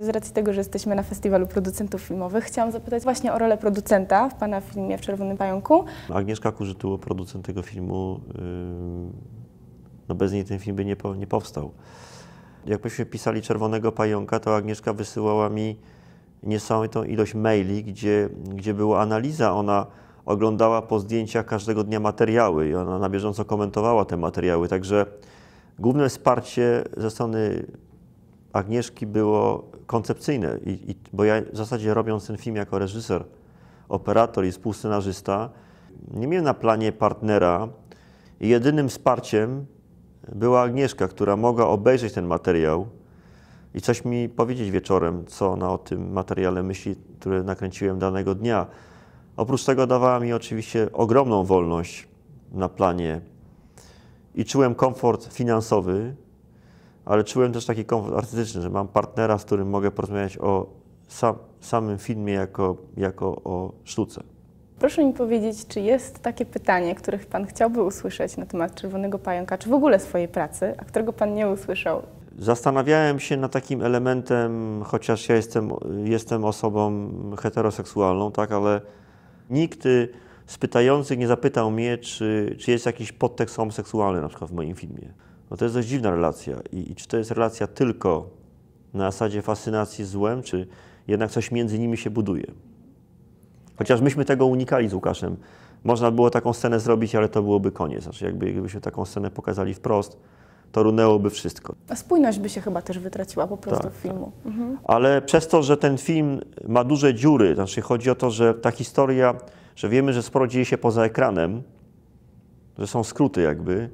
Z racji tego, że jesteśmy na Festiwalu Producentów Filmowych, chciałam zapytać właśnie o rolę producenta w Pana filmie W Czerwonym Pająku. No, Agnieszka Kurzytyło, producent tego filmu, yy, no bez niej ten film by nie, powstał. Jak myśmy pisali Czerwonego Pająka, to Agnieszka wysyłała mi niesamowitą ilość maili, gdzie, gdzie była analiza. Ona oglądała po zdjęciach każdego dnia materiały i ona na bieżąco komentowała te materiały. Także główne wsparcie ze strony Agnieszki było koncepcyjne, i, i, bo ja w zasadzie robiąc ten film jako reżyser, operator i współscenarzysta, nie miałem na planie partnera i jedynym wsparciem była Agnieszka, która mogła obejrzeć ten materiał i coś mi powiedzieć wieczorem, co ona o tym materiale myśli, który nakręciłem danego dnia. Oprócz tego dawała mi oczywiście ogromną wolność na planie i czułem komfort finansowy, ale czułem też taki komfort artystyczny, że mam partnera, z którym mogę porozmawiać o sam, samym filmie jako, jako o sztuce. Proszę mi powiedzieć, czy jest takie pytanie, których Pan chciałby usłyszeć na temat Czerwonego Pająka, czy w ogóle swojej pracy, a którego Pan nie usłyszał? Zastanawiałem się nad takim elementem, chociaż ja jestem, jestem osobą heteroseksualną, tak, ale nikt z y, pytających nie zapytał mnie, czy, czy jest jakiś podtekst homoseksualny na przykład w moim filmie. Bo to jest dość dziwna relacja. I, I, czy to jest relacja tylko na zasadzie fascynacji złem, czy jednak coś między nimi się buduje? Chociaż myśmy tego unikali z Łukaszem. Można było taką scenę zrobić, ale to byłoby koniec. Znaczy, jakby, jakbyśmy taką scenę pokazali wprost, to runęłoby wszystko. A spójność by się chyba też wytraciła po prostu tak, tak. filmu. Tak. Mhm. Ale przez to, że ten film ma duże dziury, znaczy chodzi o to, że ta historia, że wiemy, że sporo dzieje się poza ekranem, że są skróty jakby,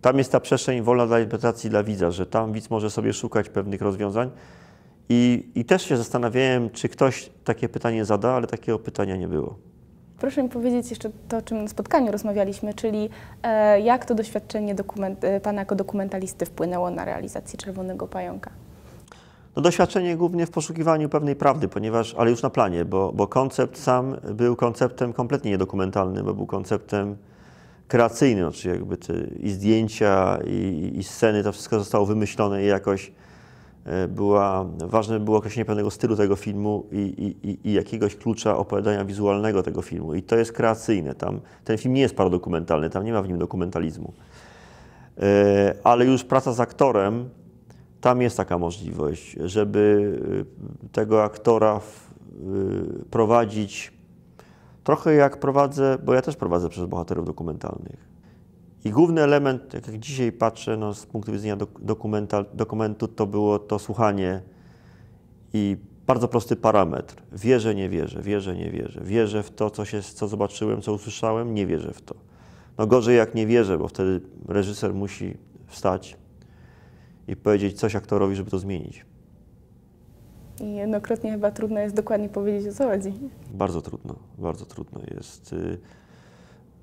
tam jest ta przestrzeń wolna dla interpretacji dla widza, że tam widz może sobie szukać pewnych rozwiązań. I, I też się zastanawiałem, czy ktoś takie pytanie zada, ale takiego pytania nie było. Proszę mi powiedzieć jeszcze to, o czym na spotkaniu rozmawialiśmy, czyli e, jak to doświadczenie dokument, e, Pana jako dokumentalisty wpłynęło na realizację Czerwonego Pająka? No doświadczenie głównie w poszukiwaniu pewnej prawdy, ponieważ, ale już na planie, bo, bo koncept sam był konceptem kompletnie niedokumentalnym, bo był konceptem kreacyjny, znaczy jakby te, i zdjęcia, i, i sceny, to wszystko zostało wymyślone i jakoś e, była, ważne było określenie pewnego stylu tego filmu i, i, i, jakiegoś klucza opowiadania wizualnego tego filmu. I to jest kreacyjne. Tam, ten film nie jest paradokumentalny, tam nie ma w nim dokumentalizmu. E, ale już praca z aktorem, tam jest taka możliwość, żeby e, tego aktora prowadzić Trochę jak prowadzę, bo ja też prowadzę przez bohaterów dokumentalnych. I główny element, tak jak dzisiaj patrzę no, z punktu widzenia dokumentu, to było to słuchanie i bardzo prosty parametr. Wierzę, nie wierzę, wierzę, nie wierzę. Wierzę w to, co, się, co zobaczyłem, co usłyszałem, nie wierzę w to. No gorzej jak nie wierzę, bo wtedy reżyser musi wstać i powiedzieć coś aktorowi, żeby to zmienić i jednokrotnie chyba trudno jest dokładnie powiedzieć, o co chodzi. Bardzo trudno, bardzo trudno jest. Y,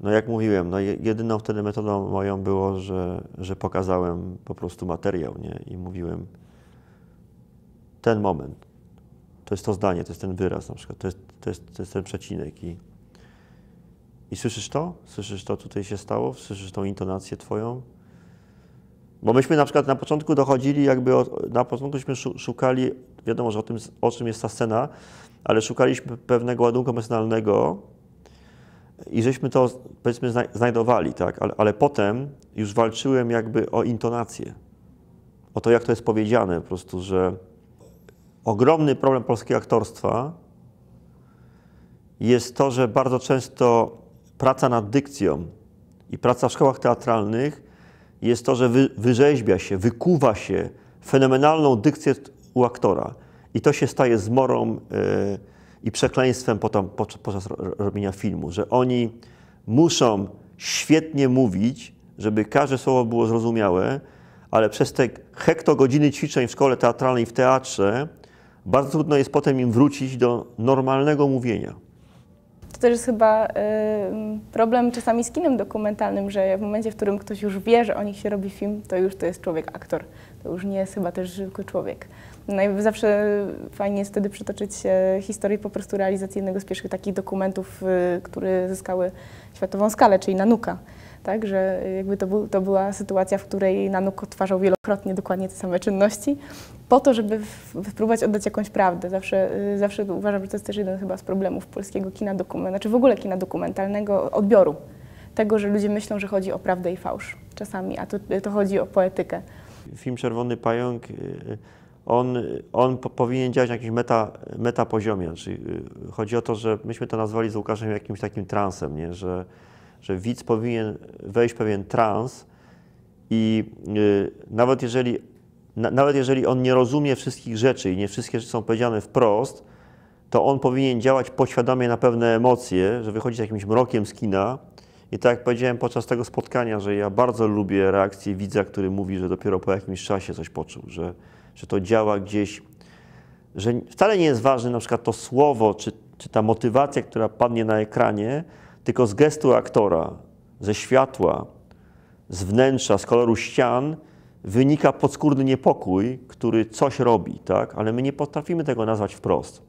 no jak mówiłem, no jedyną wtedy metodą moją było, że, że pokazałem po prostu materiał nie? i mówiłem ten moment, to jest to zdanie, to jest ten wyraz na przykład, to jest, to jest, to jest ten przecinek i, i słyszysz to? Słyszysz to, co tutaj się stało? Słyszysz tą intonację twoją? Bo myśmy na przykład na początku dochodzili jakby, od, na początkuśmy szukali wiadomo, że o, tym, o czym jest ta scena, ale szukaliśmy pewnego ładunku emocjonalnego i żeśmy to, powiedzmy, znajdowali, tak? Ale, ale potem już walczyłem jakby o intonację, o to, jak to jest powiedziane, po prostu, że ogromny problem polskiego aktorstwa jest to, że bardzo często praca nad dykcją i praca w szkołach teatralnych jest to, że wy, wyrzeźbia się, wykuwa się fenomenalną dykcję u aktora. I to się staje zmorą yy, i przekleństwem potem, podczas robienia filmu, że oni muszą świetnie mówić, żeby każde słowo było zrozumiałe, ale przez te hektogodziny ćwiczeń w szkole teatralnej, w teatrze, bardzo trudno jest potem im wrócić do normalnego mówienia. To też jest chyba y, problem czasami z kinem dokumentalnym, że w momencie, w którym ktoś już wie, że o nich się robi film, to już to jest człowiek aktor. To już nie jest chyba też zwykły człowiek. No i zawsze fajnie jest wtedy przytoczyć historię po prostu realizacji jednego z pierwszych takich dokumentów, y, które zyskały światową skalę, czyli Nanuka. Tak, że jakby to, był, to była sytuacja, w której Nanuk odtwarzał wielokrotnie dokładnie te same czynności, po to, żeby spróbować oddać jakąś prawdę. Zawsze, y, zawsze uważam, że to jest też jeden chyba z problemów polskiego kina dokumentalnego, znaczy w ogóle kina dokumentalnego, odbioru. Tego, że ludzie myślą, że chodzi o prawdę i fałsz czasami, a to, to chodzi o poetykę film Czerwony Pająk, y, on, on powinien działać na jakimś meta, meta poziomie. Czyli znaczy, y, chodzi o to, że myśmy to nazwali z Łukaszem jakimś takim transem, nie? Że, że widz powinien wejść w pewien trans i yy, nawet jeżeli na, nawet jeżeli on nie rozumie wszystkich rzeczy i nie wszystkie rzeczy są powiedziane wprost, to on powinien działać poświadomie na pewne emocje, że wychodzi z jakimś mrokiem z kina i tak jak powiedziałem podczas tego spotkania, że ja bardzo lubię reakcję widza, który mówi, że dopiero po jakimś czasie coś poczuł, że, że to działa gdzieś, że wcale nie jest ważne na przykład to słowo, czy, czy ta motywacja, która padnie na ekranie, tylko z gestu aktora, ze światła, z wnętrza, z koloru ścian wynika podskórny niepokój, który coś robi, tak? Ale my nie potrafimy tego nazwać wprost.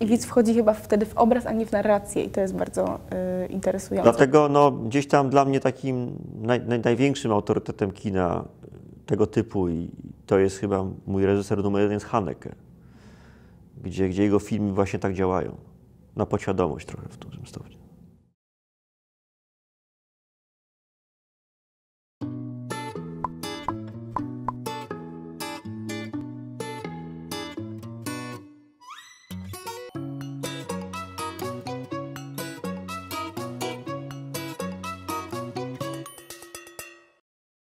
I widz wchodzi chyba wtedy w obraz, a nie w narrację i to jest bardzo y, interesujące. Dlatego no, gdzieś tam dla mnie takim naj, naj, największym autorytetem kina tego typu i to jest chyba mój reżyser numer jeden jest Haneke, gdzie, gdzie jego filmy właśnie tak działają. Na podświadomość trochę w dużym stopniu.